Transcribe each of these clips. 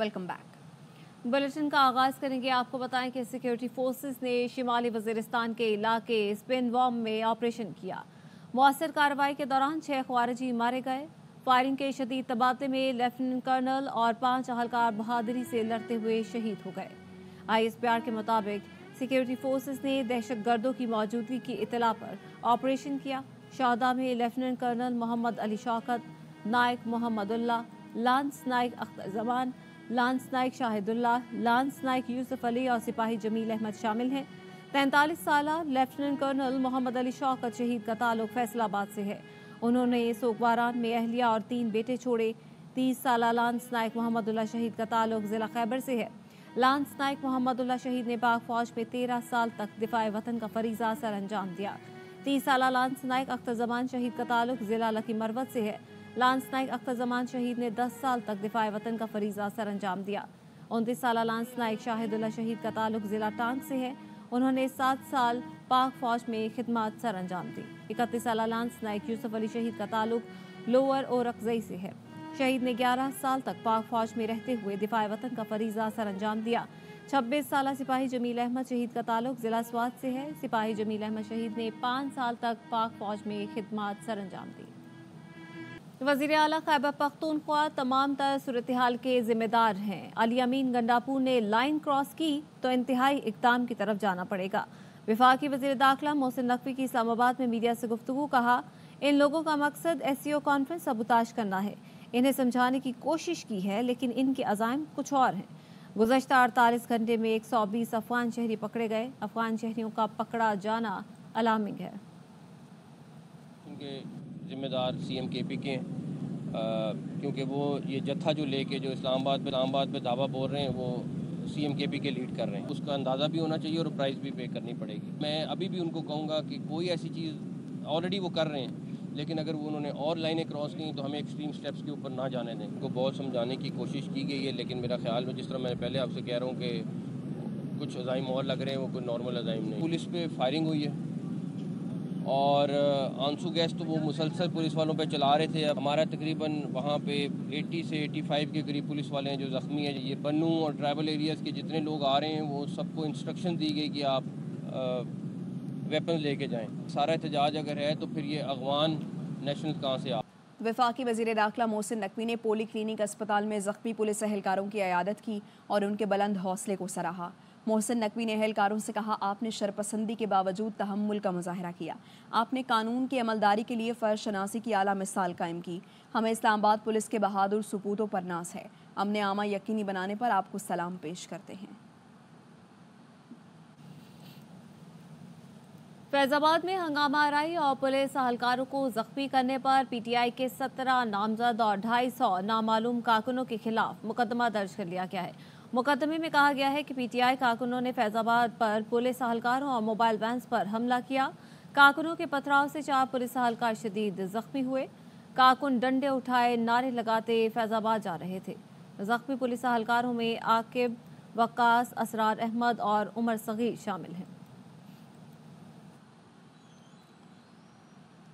Welcome back bulletin का आगाज करेंगे आपको बताएं कि सिक्योरिटी फोर्सेस ने शिमाली वजीरस्तान के इलाके स्पिन वॉम में ऑपरेशन किया मौसर कार्रवाई के दौरान छह खारजी मारे गए फायरिंग के शदीद तबादले में लेफ्टिनेंट कर्नल और पांच अहलकार बहादुरी से लड़ते हुए शहीद हो गए आईएसपीआर के मुताबिक सिक्योरिटी फोर्सेज ने दहशत गर्दों की मौजूदगी की इतला पर ऑपरेशन किया शाहदा में lieutenant colonel Mohammad Ali Shaukat Naik Mohammad lance Naik Akhtar Zaman lance Naik Shahidullah lance Naik Yousuf Ali और सिपाही जमील अहमद शामिल हैं तैंतालीस साल लेफ्टिनेंट कर्नल मोहम्मद अली शाह का शहीद का ताल्लुक फैसलाबाद से है उन्होंने सोगवारान में अहलिया और तीन बेटे छोड़े तीस साल लांस नाइक मोहम्मदुल्ला शहीद का ताल्लुक ज़िला खैबर से है लांस नाइक मोहम्मदुल्ला शहीद ने पाक फौज में तेरह साल तक दिफा वतन का फरीजा सर अंजाम दिया तीस साल लांस नाइक अख्तर जमान शहीद का ताल्लुक ज़िला लकी मरवत से है लांस नाइक अख्तर जमान शहीद ने दस साल तक दिफाए वतन का फरीजा सर अंजाम दिया उनतीस साल लांस नाइक शाहिदुल्ला शहीद का ताल्लुक ज़िला टांग से है उन्होंने सात साल पाक फौज में खिदमत सर अंजाम दी इकतीस साल लांस नाइक यूसुफ अली शहीद का ताल्लुक लोअर और अकजई से है शहीद ने ग्यारह साल तक पाक फौज में रहते हुए दिफाए वतन का फरीजा सर अंजाम दिया छब्बीस साल सिपाही जमील अहमद शहीद का ताल्लुक ज़िला स्वाद से है सिपाही जमील अहमद शहीद ने पाँच साल तक पाक फौज में खिदमत सर अंजाम दी वजीर अली खैबर पख्तूनख्वा तमाम तर सूरत हाल के जिम्मेदार हैं अली अमीन गंडापू ने लाइन क्रॉस की तो इंतहाई इकदाम की तरफ जाना पड़ेगा विफाक वजी दाखिला मोहसिन नकवी की इस्लामाबाद में मीडिया से गुफ्तु कहा इन लोगों का मकसद एस सी ओ कॉन्फ्रेंस सबुताश करना है इन्हें समझाने की कोशिश की है लेकिन इनके अजायम कुछ और हैं गुजशत अड़तालीस घंटे में एक सौ बीस अफगान शहरी पकड़े गए अफगान शहरियों का पकड़ा जाना अलार्मिंग है जिम्मेदार सी एम के पी के हैं क्योंकि वो ये जत्था जो लेके जो इस्लामाबाद पे इस्लामाबाद पे दावा बोल रहे हैं वो सी एम के पी के लीड कर रहे हैं उसका अंदाज़ा भी होना चाहिए और प्राइस भी पे करनी पड़ेगी मैं अभी भी उनको कहूँगा कि कोई ऐसी चीज़ ऑलरेडी वो कर रहे हैं लेकिन अगर वो उन्होंने और लाइनें क्रॉस की तो हमें एक्सट्रीम स्टेप्स के ऊपर ना जाने दें उनको बहुत समझाने की कोशिश की गई है लेकिन मेरा ख्याल में जिस तरह मैं पहले आपसे कह रहा हूँ कि कुछ अजाइम और लग रहे हैं वो कोई नॉर्मल अजाइम नहीं पुलिस पे फायरिंग हुई है और आंसू गैस तो वो मुसलसल पुलिस वालों पे चला रहे थे हमारा तकरीबन वहाँ पे 80 से 85 के करीब पुलिस वाले हैं जो ज़ख्मी हैं ये बन्नू और ट्राइबल एरियाज़ के जितने लोग आ रहे हैं वो सबको इंस्ट्रक्शन दी गई कि आप वेपन ले कर जाएँ सारा एहतजाज अगर है तो फिर ये अगवान नेशनल कहाँ से आ वफाकी वजीर दाखिला मोहसिन नकवी ने पोली क्लिनिक अस्पताल में ज़ख्मी पुलिस अहलकारों की अयादत की और उनके बुलंद हौसले को सराहा मोहसिन नकवी ने अहलकारों से कहा आपने शरपसंदी के बावजूद तहमुल का मुजाहरा किया आपने कानून की अमलदारी के लिए फ़र्ज शनासी की अला मिसाल कायम की हमें इस्लामाबाद पुलिस के बहादुर सपूतों पर नास है हमने आमा यकीनी बनाने पर आपको सलाम पेश करते हैं फैजाबाद में हंगामा आरई और पुलिस अहलकारों को जख्मी करने पर पीटीआई के सत्रह नामजद और ढाई सौ नामालूम कारकुनों के खिलाफ मुकदमा दर्ज कर लिया गया है मुकदमे में कहा गया है कि पीटीआई कारकुनों ने फैजाबाद पर पुलिस अहलकारों और मोबाइल वैन पर हमला किया कारकुनों के पथराव से चार पुलिस अहलकार शदीद जख्मी हुए कारकुन डंडे उठाए नारे लगाते फैजाबाद जा रहे थे जख्मी पुलिस अहलकारों में आकिब वक्स असरार अहमद और उमर सगीर शामिल हैं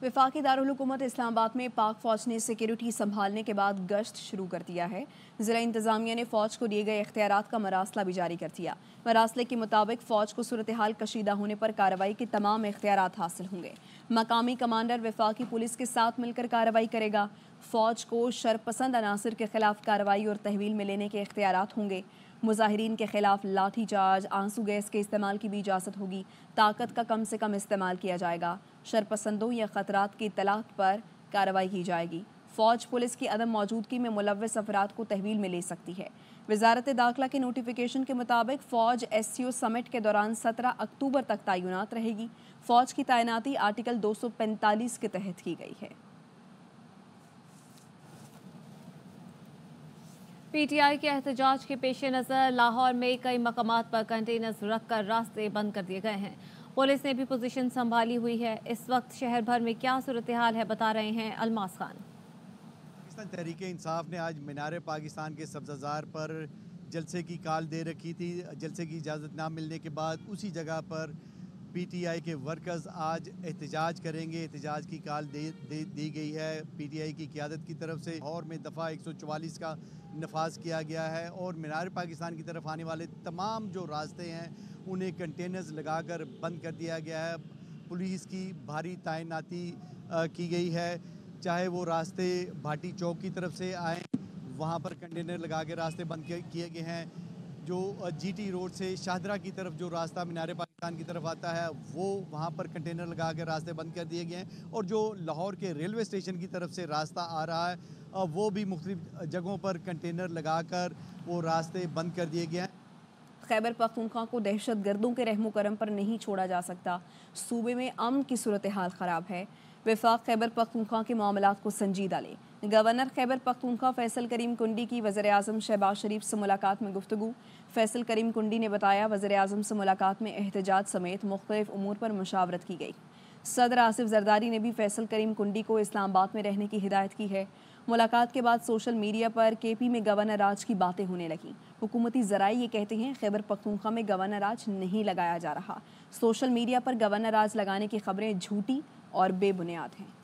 विफाकी दारकूमत इस्लामाबाद में पाक फौज ने सिक्योरिटी संभालने के बाद गश्त शुरू कर दिया है ज़िला इंतजामिया ने फौज को दिए गए अख्तियार का मरासला भी जारी कर दिया मरासले के मुताबिक फौज को सूरत हाल कशीदा होने पर कार्रवाई के तमाम अख्तियार हासिल होंगे मकामी कमांडर विफाकी पुलिस के साथ मिलकर कार्रवाई करेगा फौज को शरपसंद अनासर के खिलाफ कार्रवाई और तहवील में लेने के अख्तियार होंगे मुजाहरीन के खिलाफ लाठी चार्ज आंसू गैस के इस्तेमाल की भी इजाज़त होगी ताकत का कम से कम इस्तेमाल किया जाएगा शरपसंदों या खतरात की तलाक पर कार्रवाई की जाएगी फौज पुलिस की अदम मौजूदगी में मुलवस अफराद को तहवील में ले सकती है वजारत दाखिला के नोटिफिकेशन के मुताबिक फ़ौज एस सी ओ समिट के दौरान 17 अक्टूबर तक तैनात रहेगी फ़ौज की तैनाती आर्टिकल 245 के तहत की गई है पीटीआई के एहतजाज के पेश नज़र लाहौर में कई मकाम पर कंटेनर्स रखकर रास्ते बंद कर दिए गए हैं पुलिस ने भी पोजीशन संभाली हुई है इस वक्त शहर भर में क्या सूरत हाल है बता रहे हैं अलमास खान पाकिस्तान तहरीक इंसाफ ने आज मीनार पाकिस्तान के सब्जाजार पर जलसे की काल दे रखी थी जलसे की इजाज़त ना मिलने के बाद उसी जगह पर पीटीआई के वर्कर्स आज एहतजाज करेंगे एहतजाज की काल दे, दे दी गई है पीटीआई की क्यादत की तरफ से और में दफ़ा 144 का नफाज किया गया है और मीनार पाकिस्तान की तरफ आने वाले तमाम जो रास्ते हैं उन्हें कंटेनर्स लगाकर बंद कर दिया गया है पुलिस की भारी तैनाती की गई है चाहे वो रास्ते भाटी चौक की तरफ से आए वहाँ पर कंटेनर लगा के रास्ते बंद किए गए हैं जो जीटी रोड से शाहदरा की तरफ जो रास्ता मीनार पाकिस्तान की तरफ आता है वो वहाँ पर कंटेनर लगा के रास्ते बंद कर दिए गए हैं और जो लाहौर के रेलवे स्टेशन की तरफ से रास्ता आ रहा है वो भी मुख्तलिफ जगहों पर कंटेनर लगा कर वो रास्ते बंद कर दिए गए हैं खैबर पख्तूनख्वा को दहशत गर्दों के रहमो करम पर नहीं छोड़ा जा सकता सूबे में अमन की सूरत हाल ख़राब है विफाक खैबर पख्तूनख्वा के मामला को संजीदा ले गवर्नर खैबर पख्तूनख्वा फैसल करीम कुंडी की वज़र अजम शहबाज शरीफ से मुलाकात में गुफ्तु फैसल करीम कुंडी ने बताया वज़र अजम से मुलाकात में एहतजाज समेत मुख्तफ अमूर पर मशावरत की गई सदर आसिफ जरदारी ने भी फैसल करीम कुंडी को इस्लामाबाद में रहने की हिदायत की है मुलाकात के बाद सोशल मीडिया पर के पी में गवर्नर राज की बातें होने लगी हुकूमती जराए ये कहते हैं खैबर पख्तूनख्वा में गवर्नर राज नहीं लगाया जा रहा सोशल मीडिया पर गवर्नर राज लगाने की खबरें झूठी और बेबुनियाद हैं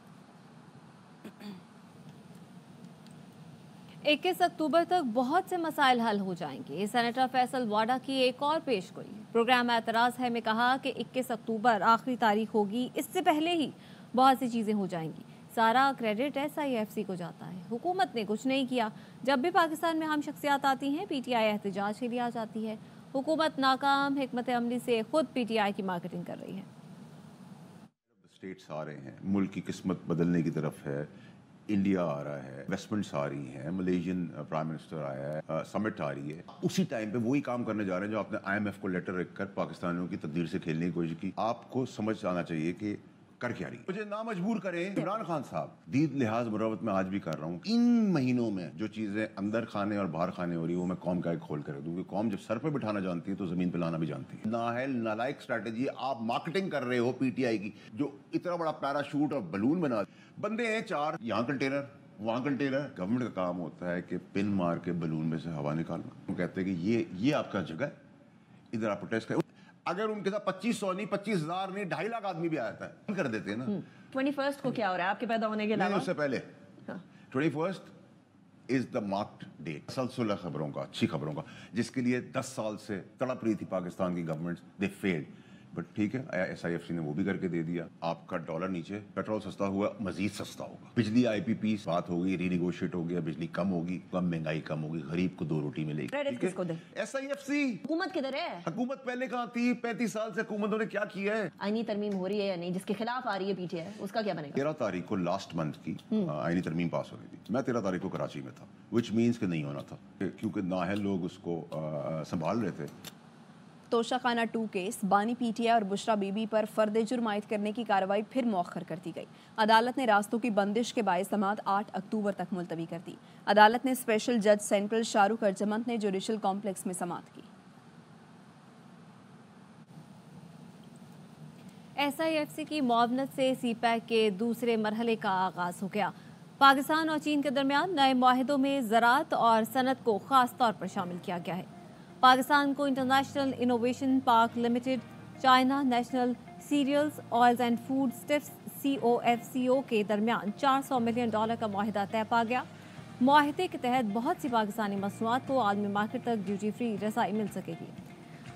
इक्कीस अक्टूबर तक बहुत से मसाइल हल हो जाएंगे सेनेटर फैसल वाडा की एक और पेश गोई प्रोग्राम एतराज़ है में कहा कि 21 अक्टूबर आखिरी तारीख होगी इससे पहले ही बहुत सी चीज़ें हो जाएंगी सारा credit S I F C को जाता है हुकूमत ने कुछ नहीं किया जब भी पाकिस्तान में हम शख्सियात आती हैं पी टी आई एहतजाज के लिए आ जाती है हुकूमत नाकाम हमत अमली से खुद पी टी आई की मार्केटिंग कर रही है स्टेट्स आ रहे हैं मुल्क की किस्मत बदलने की तरफ है इंडिया आ रहा है इन्वेस्टमेंट्स आ रही हैं मलेशियन प्राइम मिनिस्टर आया है समिट uh, आ रही है उसी टाइम पे वही काम करने जा रहे हैं जो आपने आईएमएफ को लेटर रखकर पाकिस्तानियों की तकदीर से खेलने की कोशिश की आपको समझ आना चाहिए कि करके आ रही मुझे ना मजबूर करें इमरान खान साहब दीद लिहाज मुरवत में आज भी कर रहा हूँ इन महीनों में जो चीज़ें अंदर खाने और बाहर खाने हो रही है वो मैं कौम का एक खोल कर दूँ क्योंकि कौम जब सर पर बिठाना जानती है तो ज़मीन पर लाना भी जानती है नाहल नालायक स्ट्रेटेजी आप मार्केटिंग कर रहे हो पीटीआई की जो इतना बड़ा पैराशूट और बलून बना बंदे हैं चार यहाँ कंटेनर वहाँ कंटेनर गवर्नमेंट का काम होता है कि पिन मार के बलून में से हवा निकालना वो कहते हैं कि ये ये आपका जगह इधर आप प्रोटेस्ट करें अगर उनके साथ पच्चीस सौ नहीं पच्चीस हजार नहीं ढाई लाख आदमी भी आया है कर देते हैं ना ट्वेंटी हम्म, फर्स्ट को क्या हो रहा है आपके पैदा होने के लिए उससे पहले twenty first is the marked date सलसुलह खबरों का अच्छी खबरों का जिसके लिए दस साल से तड़प रही थी पाकिस्तान की गवर्नमेंट दे फेल्ड बट ठीक है एस आई एफ सी ने वो भी करके दे दिया आपका डॉलर नीचे पेट्रोल सस्ता हुआ मजीद सस्ता होगा बिजली पी बात होगी रीनिगोशिएट हो गया बिजली कम होगी कम महंगाई कम होगी गरीब को दो रोटी मिलेगी एस आई एफ सी हुकूमत किधर है हुकूमत पहले कहाँ थी पैंतीस साल से हुकूमतों ने क्या किया है आईनी तरमीम हो रही है या नहीं जिसके खिलाफ आ रही है पीछे उसका क्या बनेगा तेरह तारीख को लास्ट मंथ की हम्म। आईनी तरमीम पास हो रही थी मैं तेरह तारीख को कराची में था विच मीन्स के नहीं होना था क्योंकि है लोग उसको संभाल रहे थे तोशाखाना टू केस बानी पीटीआई और बुशरा बीबी पर फर्द जुर्म आयद करने की कार्रवाई फिर मौखर कर दी गई अदालत ने रास्तों की बंदिश के बाय समात आठ अक्टूबर तक मुलतवी कर दी अदालत ने स्पेशल जज सेंट्रल शाहरुख अर्जमंत ने जुडिशल कॉम्प्लेक्स में समात की एसआईएफसी की मुआवनत से सीपैक के दूसरे मरहले का आगाज हो गया पाकिस्तान और चीन के दरमियान नए माहिदों में ज़रात और सनत को खास तौर पर शामिल किया गया है पाकिस्तान को international innovation park limited China national cereals oils and food stuffs C O F C O के दरमियान 400 मिलियन डॉलर का माहिदा तय पा गया माहदे के तहत बहुत सी पाकिस्तानी मसनूआत को आलमी मार्केट तक ड्यूटी फ्री रसाई मिल सकेगी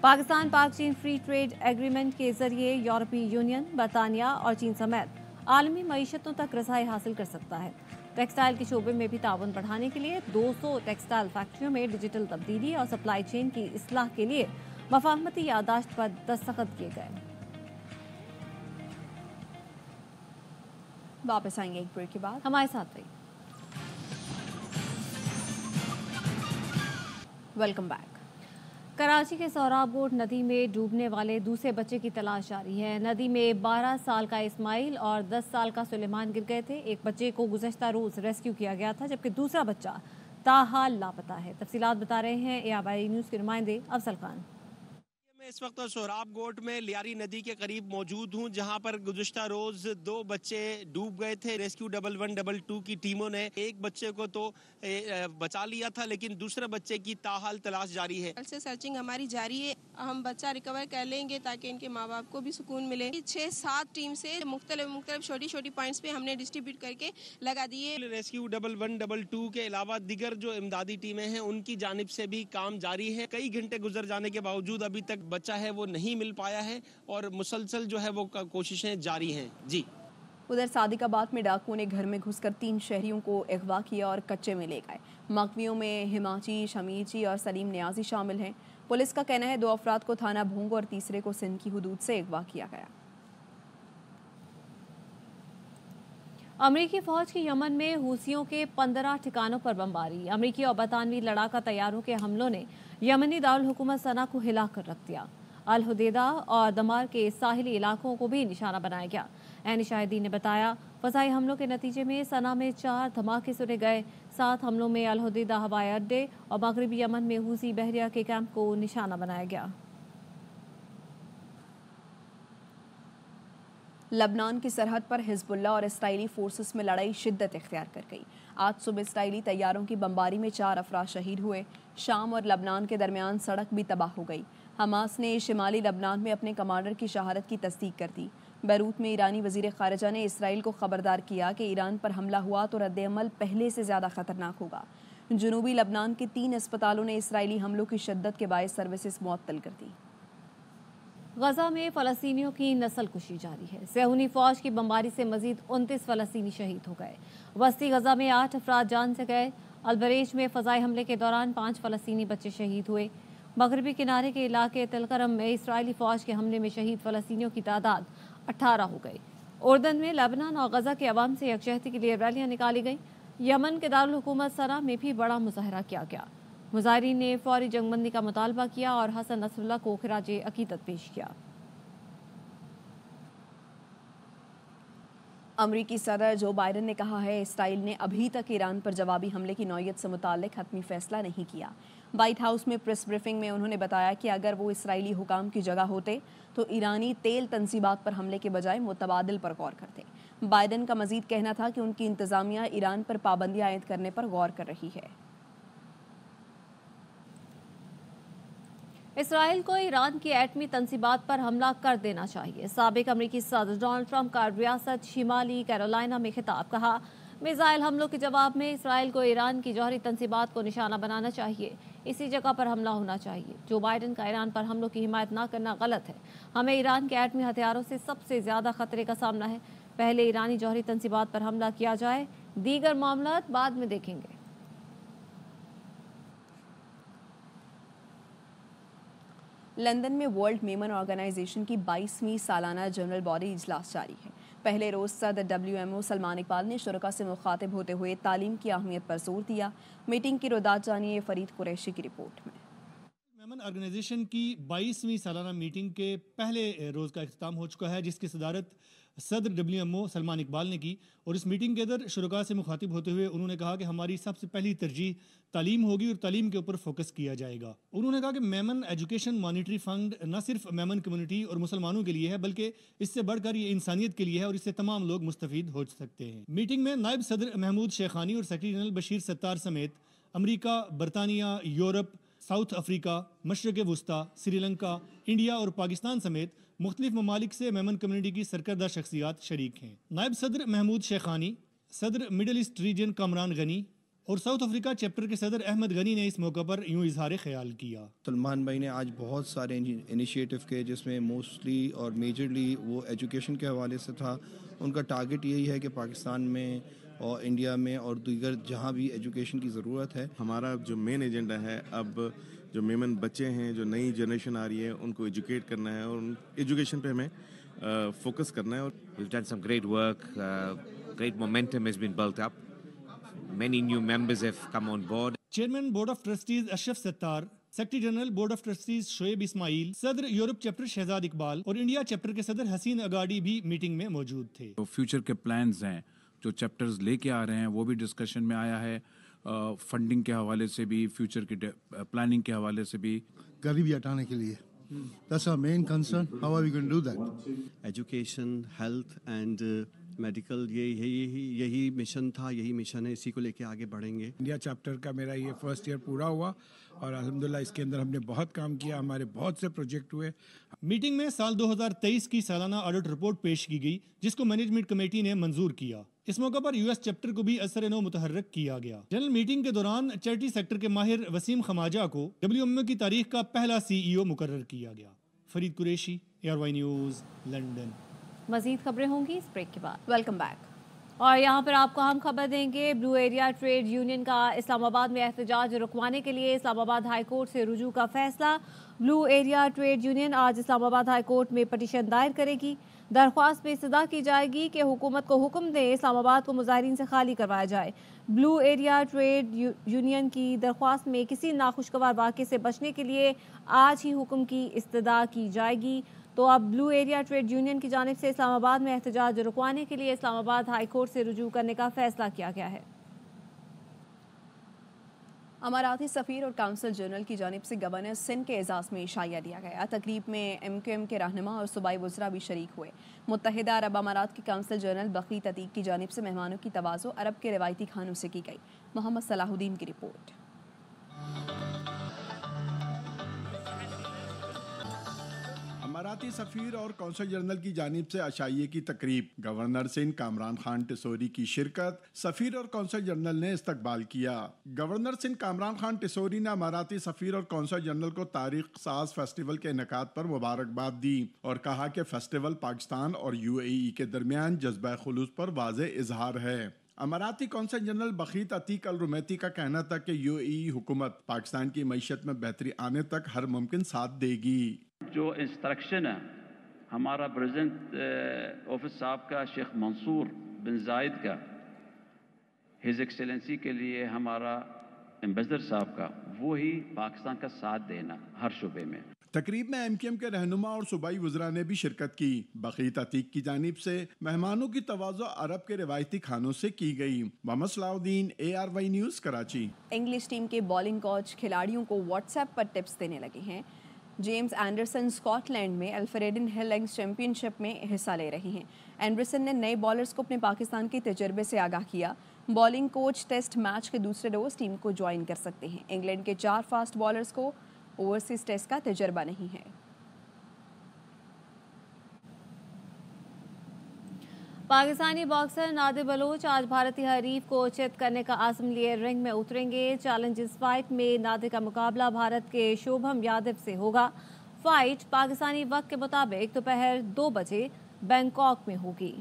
पाकिस्तान पाक चीन फ्री ट्रेड एग्रीमेंट के जरिए यूरोपीय यूनियन बरतानिया और चीन समेत आलमी मीशतों तक रसाई हासिल कर सकता है टेक्सटाइल के शोबे में भी ताउन बढ़ाने के लिए 200 टेक्सटाइल फैक्ट्रियों में डिजिटल तब्दीली और सप्लाई चेन की असलाह के लिए मफाहमती यादाश्त पर दस्तखत किए गए वापस आएंगे एक ब्रेक के बाद हमारे साथ रहिए वेलकम बैक कराची के सौराबोट नदी में डूबने वाले दूसरे बच्चे की तलाश जारी है नदी में 12 साल का इस्माइल और 10 साल का सुलेमान गिर गए थे एक बच्चे को गुजशत रोज़ रेस्क्यू किया गया था जबकि दूसरा बच्चा ताहाल लापता है तफसीत बता रहे हैं ए आबाई न्यूज़ के नुमाइंदे अफसल खान मैं इस वक्त सोहराब गोट में लियारी नदी के करीब मौजूद हूं जहां पर गुजशत रोज दो बच्चे डूब गए थे rescue double one double two की टीमों ने एक बच्चे को तो बचा लिया था लेकिन दूसरे बच्चे की ताहाल तलाश जारी है कल से सर्चिंग हमारी जारी है हम बच्चा रिकवर कर लेंगे ताकि इनके माँ बाप को भी सुकून मिले छह सात टीम से मुख्तलिफ मुख्तलिफ छोटी छोटी पॉइंट पे हमने डिस्ट्रीब्यूट करके लगा दिए rescue double one double two के अलावा दिगर जो इमदादी टीमें हैं उनकी जानब से भी काम जारी है कई घंटे गुजर जाने के बावजूद अभी तक बच्चा है वो नहीं मिल पाया है और मुसलसल जो है वो कोशिशें जारी हैं जी उधर सादिकाबाद में डाकुओं ने घर में घुसकर तीन शहरियों को अगवा किया और कच्चे में ले गए मकवियों में हिमाची शमीची और सलीम न्याजी शामिल हैं पुलिस का कहना है दो अफराद को थाना भोंग और तीसरे को सिंध की हदूद से अगवा किया गया अमरीकी फौज की यमन में हूसियों के पंद्रह ठिकानों पर बमबारी अमरीकी और बरतानवी लड़ाका तैयारों के हमलों ने यमनी दारकूमत सना को हिला कर रख दिया अलहुदेदा और दमार के साहिली इलाकों को भी निशाना बनाया गया एन शाहिदीन ने बताया फसाई हमलों के नतीजे में सना में चार धमाके सुने गए सात हमलों में अलहदेदा हवाई अड्डे और मगरबी यमन में हूसी बहरिया के कैंप को निशाना बनाया गया लबनान की सरहद पर हिजबुल्ला और इसराइली फोर्सेस में लड़ाई शिद्दत इख्तियार कर गई आज सुबह इसराइली तैयारों की बमबारी में चार अफराज शहीद हुए शाम और लबनान के दरमियान सड़क भी तबाह हो गई हमास ने शिमाली लबनान में अपने कमांडर की शहादत की तस्दीक कर दी बैरूत में ईरानी वजीर खारजा ने इसराइल को खबरदार किया कि ईरान पर हमला हुआ तो रद्दमल पहले से ज़्यादा खतरनाक होगा जनूबी लबनान के तीन अस्पतालों ने इसराइली हमलों की शिद्दत के बायस सर्विसेज मुअत्तल कर दी गजा में फलस्तियों की नस्ल कुशी जारी है सहूनी फौज की बमबारी से मजीद उनतीस फलस्तनी शहीद हो गए वस्ती गजा में आठ अफराद जान से गए अलबरेज में फ़जाई हमले के दौरान पाँच फलस्तनी बच्चे शहीद हुए मगरबी किनारे के इलाके तलकरम में इसराइली फ़ौज के हमले में शहीद फलस्तियों की तादाद अट्ठारह हो गई उर्दन में लेबनान और गजा के अवाम से यकजहती के लिए रैलियाँ निकाली गईं यमन के दारकूमत सरा में भी बड़ा मुजाहरा किया गया मुजाहरीन ने फौरी जंगबंदी का मुतालबा किया और हसन नसरुल्ला को खराज अकीदत पेश किया अमरीकी सदर जो बाइडन ने कहा है इसराइल ने अभी तक ईरान पर जवाबी हमले की नौीयत से मुतल हतमी फैसला नहीं किया वाइट हाउस में प्रेस ब्रीफिंग में उन्होंने बताया कि अगर वो इसराइली हुकाम की जगह होते तो ईरानी तेल तनसीबात पर हमले के बजाय मुतबादल पर गौर करते बाइडन का मजीद कहना था कि उनकी इंतज़ामिया ईरान पर पाबंदी आयद करने पर गौर कर रही है इसराइल को ईरान की एटमी तनसीबात पर हमला कर देना चाहिए सबक अमरीकी सदर डोनाल्ड ट्रंप का रियासत शिमाली कैरोलिना में खिताब कहा मिजाइल हमलों के जवाब में इसराइल को ईरान की जौहरी तनसीबात को निशाना बनाना चाहिए इसी जगह पर हमला होना चाहिए जो बाइडन का ईरान पर हमलों की हिमायत ना करना गलत है हमें ईरान के एटमी हथियारों से सबसे ज़्यादा खतरे का सामना है पहले ईरानी जौहरी तनसीबात पर हमला किया जाए दीगर मामला बाद में देखेंगे लंदन में वर्ल्ड मेमन ऑर्गेनाइजेशन की 22वीं सालाना जनरल बॉडी इजलास जारी है पहले रोज़ सदर W M O Salman Iqbal ने शुरा से मुखातिब होते हुए तालीम की अहमियत पर जोर दिया मीटिंग की रुदात जानिए फरीद कुरैशी की रिपोर्ट में अमन ऑर्गेनाइजेशन की 22वीं सालाना मीटिंग के पहले रोज़ का अख्ताम हो चुका है जिसकी सदारत सदर W M O Salman Iqbal ने की और इस मीटिंग के अंदर शुरुआत से मुखातिब होते हुए उन्होंने कहा कि हमारी सबसे पहली तरजीह तालीम होगी और तालीम के ऊपर फोकस किया जाएगा उन्होंने कहा कि मेमन एजुकेशन मॉनिटरी फंड न सिर्फ मेमन कम्युनिटी और मुसलमानों के लिए है बल्कि इससे बढ़कर ये इंसानियत के लिए है और इससे तमाम लोग मुस्तफ़ हो सकते हैं मीटिंग में नायब सदर महमूद शेखानी और सेक्रेटरी जनरल बशीर सत्तार समेत अमरीका बरतानिया यूरोप साउथ अफ्रीका मशरक़ वस्ती श्रीलंका इंडिया और पाकिस्तान समेत मुख्तलिफ ममालिक से मेमन कम्यूनिटी की सरकर्दा शख्सियात शरीक हैं नायब सदर महमूद शेखानी सदर Middle East region Kamran Ghani और साउथ अफ्रीका चैप्टर के सदर अहमद गनी ने इस मौके पर यूँ इजहार ख्याल किया सलमान भाई ने आज बहुत सारे इनिशिएटिव के जिसमें मोस्टली और मेजरली वो एजुकेशन के हवाले से था उनका टारगेट यही है कि पाकिस्तान में और इंडिया में और दीगर जहाँ भी एजुकेशन की ज़रूरत है हमारा जो मेन एजेंडा है अब जो मेमन बच्चे हैं जो नई जनरेशन आ रही है उनको एजुकेट करना है और एजुकेशन पे हमें फोकस करना है और done some great work great momentum great momentum has been built up. Many new members have board on board. Chairman Board of Trustees secretary general board of trustees Shoaib Ismail सदर Europe chapter Shahzad Iqbal और India chapter के सदर हसीन अगाड़ी भी meeting में मौजूद थे तो फ्यूचर के प्लान्स हैं जो चैप्टर्स लेके आ रहे हैं वो भी डिस्कशन में आया है फंडिंग के हवाले से भी फ्यूचर की प्लानिंग के हवाले से भी गरीबी हटाने के लिए That's our main concern. How are we going to do that? Education, health, and uh, medical ये यही यही मिशन था यही मिशन है इसी को लेके आगे बढ़ेंगे इंडिया चैप्टर का मेरा ये फर्स्ट ईयर पूरा हुआ और अलहमदिल्ला इसके अंदर हमने बहुत काम किया हमारे बहुत से प्रोजेक्ट हुए मीटिंग में साल 2023 की सालाना ऑडिट रिपोर्ट पेश की गई जिसको मैनेजमेंट कमेटी ने मंजूर किया इस मौके पर यूएस चैप्टर को भी असर नो मुतहरक किया गया जनरल मीटिंग के दौरान चैरिटी सेक्टर के माहिर वसीम खमाजा को डब्ल्यू की तारीख का पहला सीईओ e मुकर्र किया गया फरीद कुरेशी एयर न्यूज लंडन मजीद खबरें होंगी इस ब्रेक के बाद वेलकम बैक और यहाँ पर आपको हम खबर देंगे ब्लू एरिया ट्रेड यूनियन का इस्लामाबाद में एहतजाज रुकवाने के लिए इस्लामाबाद हाई कोर्ट से रुजू का फैसला ब्लू एरिया ट्रेड यूनियन आज इस्लामाबाद हाई कोर्ट में पटिशन दायर करेगी दरख्वास्त में सदा की जाएगी कि हुकूमत को हुक्म दें इस्लामाबाद को मुजाहरीन से खाली करवाया जाए ब्लू एरिया ट्रेड यूनियन की दरख्वास्त में किसी नाखुशगवार वाक़े से बचने के लिए आज ही हुक्म की इस्तः की जाएगी तो अब ब्लू एरिया ट्रेड यूनियन की जानब से इस्लामाबाद में एहतजाज रुकवाने के लिए इस्लामाबाद हाई कोर्ट से रजू करने का फैसला किया गया है अमाराती सफ़ीर और काउंसिल जनरल की जानब से गवर्नर सिंध के एजाज़ में इशाया दिया गया तकरीब में एम क्यू एम के रहनमा और सूबाई वजरा भी शरीक हुए मुतहदा अरब अमारात के काउंसिल जनरल बकरी ततीक की जानब से मेहमानों की तोज़ो अरब के रवायती खानों से की गई मोहम्मद सलाहुद्दीन की रिपोर्ट अमाराती सफ़ीर और कौंसल जनरल की जानब से अशाइये की तकरीब गवर्नर सिंह कामरान खान टिसोरी की शिरकत सफ़ीर और कौंसल जनरल ने इस्तकबाल किया गवर्नर सिंह कामरान खान टिसोरी ने अमाराती सफ़ीर और कौंसल जनरल को तारीख साज फेस्टिवल के इनका पर मुबारकबाद दी और कहा कि फेस्टिवल पाकिस्तान और यू ए के दरमियान जज्बा खलूस पर वाज इजहार है अमराती consul general Bakheet Ateeq Al Rumaithi का कहना था कि यू ई e हुकूमत पाकिस्तान की मीशत में बेहतरी आने तक हर मुमकिन साथ देगी जो इंस्ट्रक्शन है हमारा प्रेजेंट ऑफिस साहब का शेख मंसूर बिन जायद का हिज एक्सेलेंसी के लिए हमारा एम्बेसडर साहब का वो ही पाकिस्तान का साथ देना हर शुबे में तकरीब में एम के एम के रहनुमा और सूबाई वजरा ने भी शिरकत की बकरी अतीक की जानब से मेहमानों की तोज़ो अरब के रिवायती खानों से की गई Mohammad Salahuddin A R Y news Karachi English team के बॉलिंग कोच खिलाड़ियों को व्हाट्सएप पर टिप्स देने लगे हैं जेम्स एंडरसन स्कॉटलैंड में अल्फ्रेडन हिल एंग्स चैंपियनशिप में हिस्सा ले रहे हैं एंडरसन ने नए बॉलर्स को अपने पाकिस्तान के तजर्बे से आगाह किया बॉलिंग कोच टेस्ट मैच के दूसरे रोज टीम को ज्वाइन कर सकते हैं इंग्लैंड के चार फास्ट बॉलर्स को ओवरसीज टेस्ट का तजर्बा नहीं है पाकिस्तानी बॉक्सर नादे बलोच आज भारतीय हरीफ को चेत करने का आजम लिए रिंग में उतरेंगे चैलेंजेस फाइट में नादे का मुकाबला भारत के शोभम यादव से होगा फाइट पाकिस्तानी वक्त के मुताबिक दोपहर तो दो बजे बैंकॉक में होगी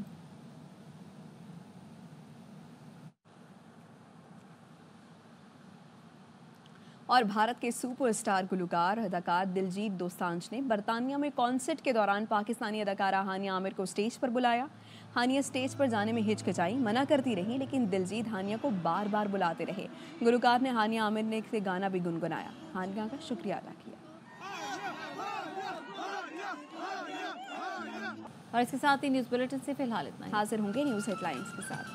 और भारत के सुपरस्टार गुलकार अदाकार दिलजीत दोस्तांज ने बरतानिया में कॉन्सर्ट के दौरान पाकिस्तानी अदाकारा हानिया आमिर को स्टेज पर बुलाया हानिया स्टेज पर जाने में हिचकिचाई मना करती रही लेकिन दिलजीत हानिया को बार बार बुलाते रहे गुलकार ने हानिया आमिर ने से गाना भी गुनगुनाया हानिया का शुक्रिया अदा किया और इसके साथ ही न्यूज़ बुलेटिन से फिलहाल इतना हाजिर होंगे न्यूज़ हेडलाइंस के साथ